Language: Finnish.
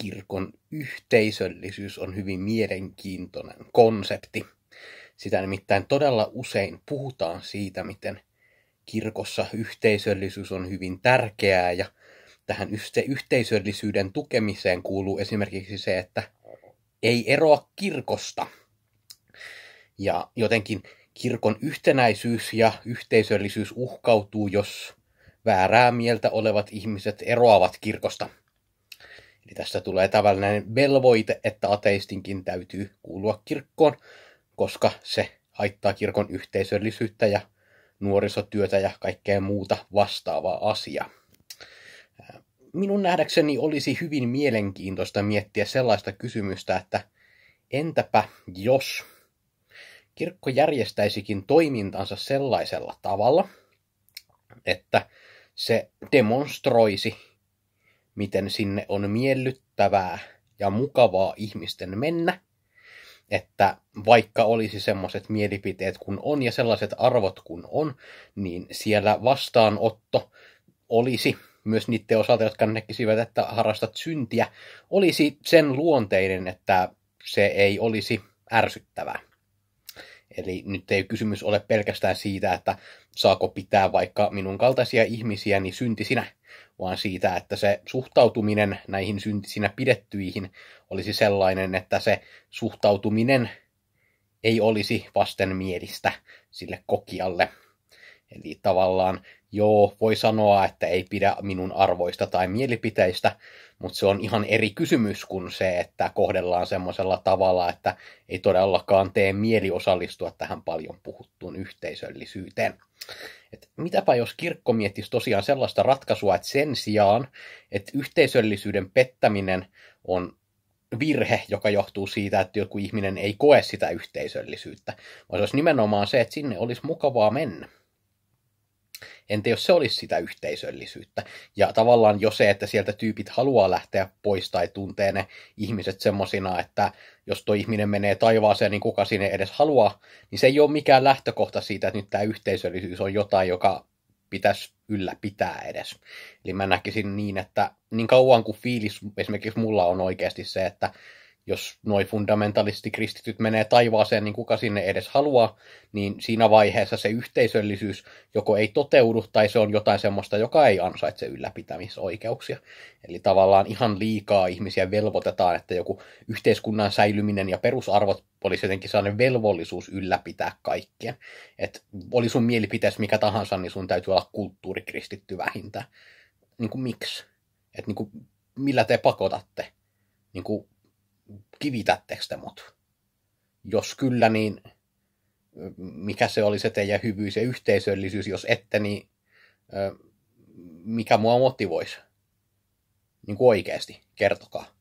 kirkon yhteisöllisyys on hyvin mielenkiintoinen konsepti. Sitä nimittäin todella usein puhutaan siitä, miten kirkossa yhteisöllisyys on hyvin tärkeää ja tähän yhteisöllisyyden tukemiseen kuuluu esimerkiksi se, että ei eroa kirkosta. Ja jotenkin kirkon yhtenäisyys ja yhteisöllisyys uhkautuu, jos väärää mieltä olevat ihmiset eroavat kirkosta. Eli tästä tulee tavallinen velvoite, että ateistinkin täytyy kuulua kirkkoon, koska se haittaa kirkon yhteisöllisyyttä ja nuorisotyötä ja kaikkea muuta vastaavaa asiaa. Minun nähdäkseni olisi hyvin mielenkiintoista miettiä sellaista kysymystä, että entäpä jos kirkko järjestäisikin toimintansa sellaisella tavalla, että se demonstroisi miten sinne on miellyttävää ja mukavaa ihmisten mennä, että vaikka olisi semmoiset mielipiteet kun on ja sellaiset arvot kun on, niin siellä vastaanotto olisi myös niiden osalta, jotka näkisivät, että harrastat syntiä, olisi sen luonteinen, että se ei olisi ärsyttävää. Eli nyt ei kysymys ole pelkästään siitä, että saako pitää vaikka minun kaltaisia ihmisiä niin syntisinä, vaan siitä, että se suhtautuminen näihin syntisinä pidettyihin olisi sellainen, että se suhtautuminen ei olisi vastenmielistä sille kokijalle. Eli tavallaan joo, voi sanoa, että ei pidä minun arvoista tai mielipiteistä, mutta se on ihan eri kysymys kuin se, että kohdellaan semmoisella tavalla, että ei todellakaan tee mieli osallistua tähän paljon puhuttuun yhteisöllisyyteen. Et mitäpä jos kirkko miettisi tosiaan sellaista ratkaisua, että sen sijaan, että yhteisöllisyyden pettäminen on virhe, joka johtuu siitä, että joku ihminen ei koe sitä yhteisöllisyyttä, vaan se olisi nimenomaan se, että sinne olisi mukavaa mennä. Entä jos se olisi sitä yhteisöllisyyttä? Ja tavallaan jo se, että sieltä tyypit haluaa lähteä pois tai tuntee ne ihmiset semmosina, että jos tuo ihminen menee taivaaseen, niin kuka sinne edes haluaa, niin se ei ole mikään lähtökohta siitä, että nyt tämä yhteisöllisyys on jotain, joka pitäisi ylläpitää edes. Eli mä näkisin niin, että niin kauan kuin fiilis esimerkiksi mulla on oikeasti se, että jos noi fundamentalistikristityt menee taivaaseen, niin kuka sinne edes haluaa, niin siinä vaiheessa se yhteisöllisyys joko ei toteudu tai se on jotain semmoista, joka ei ansaitse ylläpitämisoikeuksia. Eli tavallaan ihan liikaa ihmisiä velvoitetaan, että joku yhteiskunnan säilyminen ja perusarvot olisi jotenkin sellainen velvollisuus ylläpitää kaikkea. Että oli sun mielipiteessä mikä tahansa, niin sun täytyy olla kulttuurikristitty vähintään. Niin kuin miksi? Että niin kuin, millä te pakotatte? Niin kuin, kivitättekö te mut? Jos kyllä, niin mikä se oli se teidän hyvyys ja yhteisöllisyys, jos ette, niin mikä mua motivoisi? Niin kuin oikeasti, kertokaa.